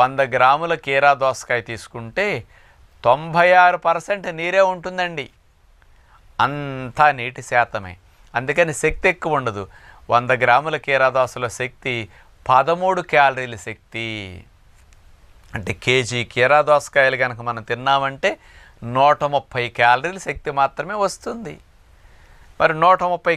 వంద గ్రాముల కీరా దోసకాయ తీసుకుంటే తొంభై ఆరు పర్సెంట్ నీరే ఉంటుందండి అంతా నీటి శాతమే అందుకని శక్తి ఎక్కువ ఉండదు వంద గ్రాముల కీరా దోసలో శక్తి పదమూడు క్యాలరీల శక్తి అంటే కేజీ కీరా దోసకాయలు కనుక మనం తిన్నామంటే నూట ముప్పై క్యాలరీల శక్తి మాత్రమే వస్తుంది మరి నూట ముప్పై